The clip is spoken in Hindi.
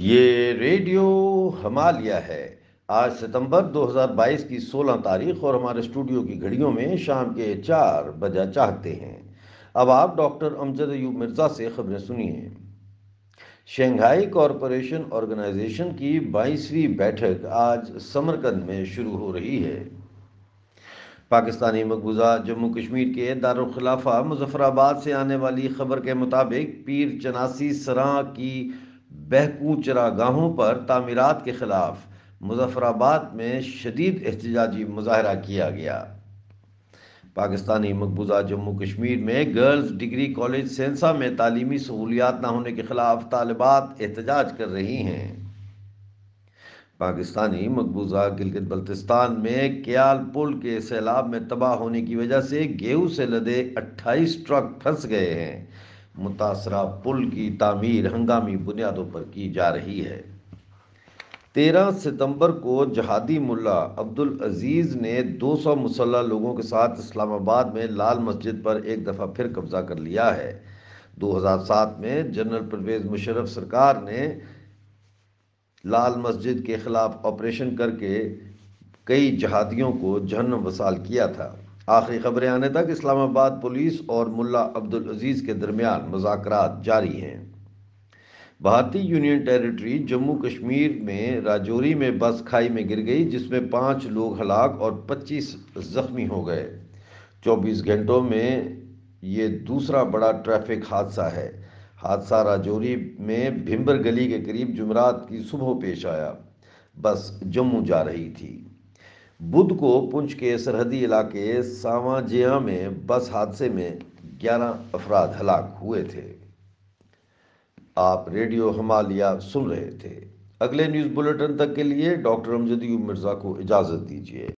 ये रेडियो हमालिया है आज सितंबर 2022 की 16 तारीख और हमारे स्टूडियो की घड़ियों में शाम के चार बजा चाहते हैं अब आप डॉक्टर अमजद अयूब मिर्ज़ा से खबरें सुनिए शंघाई कॉरपोरेशन ऑर्गेनाइजेशन की बाईसवीं बैठक आज समरकंद में शुरू हो रही है पाकिस्तानी मकबूजा जम्मू कश्मीर के दारुखिलाफा मुजफ्फराबाद से आने वाली खबर के मुताबिक पीर चनासी सरा की बहकू चरागाहों पर तामीरत के खिलाफ मुजफ्फराबाद में शदीद एहतजाजी मुजाहरा किया गया पाकिस्तानी मकबूजा जम्मू कश्मीर में गर्ल्स डिग्री कॉलेज सेंसा में तालीमी सहूलियात ना होने के खिलाफ तालिबात एहतजाज कर रही हैं पाकिस्तानी मकबूजा गिलगित बल्तिस्तान में क्याल पुल के सैलाब में तबाह होने की वजह से गेहूं से लदे 28 ट्रक फंस गए हैं मुतासरा पुल की तामीर हंगामी बुनियादों पर की जा रही है तेरह सितंबर को जहादी मुल्ला अब्दुल अजीज़ ने 200 मुसल्ह लोगों के साथ इस्लामाबाद में लाल मस्जिद पर एक दफ़ा फिर कब्ज़ा कर लिया है 2007 में जनरल परवेज मुशरफ सरकार ने लाल मस्जिद के ख़िलाफ़ ऑपरेशन करके कई जहादियों को जहन वसाल किया था आखिरी खबरें आने तक इस्लामाबाद पुलिस और मुल्ला अब्दुल अजीज़ के दरमियान मुजाकर जारी हैं भारतीय यूनियन टेरिटरी जम्मू कश्मीर में राजौरी में बस खाई में गिर गई जिसमें पाँच लोग हलाक और पच्चीस जख्मी हो गए चौबीस घंटों में ये दूसरा बड़ा ट्रैफिक हादसा है हादसा राजौरी में भिम्बर गली के करीब जुमरात की सुबह पेश आया बस जम्मू जा रही थी बुध को पुंछ के सरहदी इलाके सावाजिया में बस हादसे में 11 अफराद हलाक हुए थे आप रेडियो हमालिया सुन रहे थे अगले न्यूज़ बुलेटिन तक के लिए डॉक्टर अमजदी मिर्ज़ा को इजाज़त दीजिए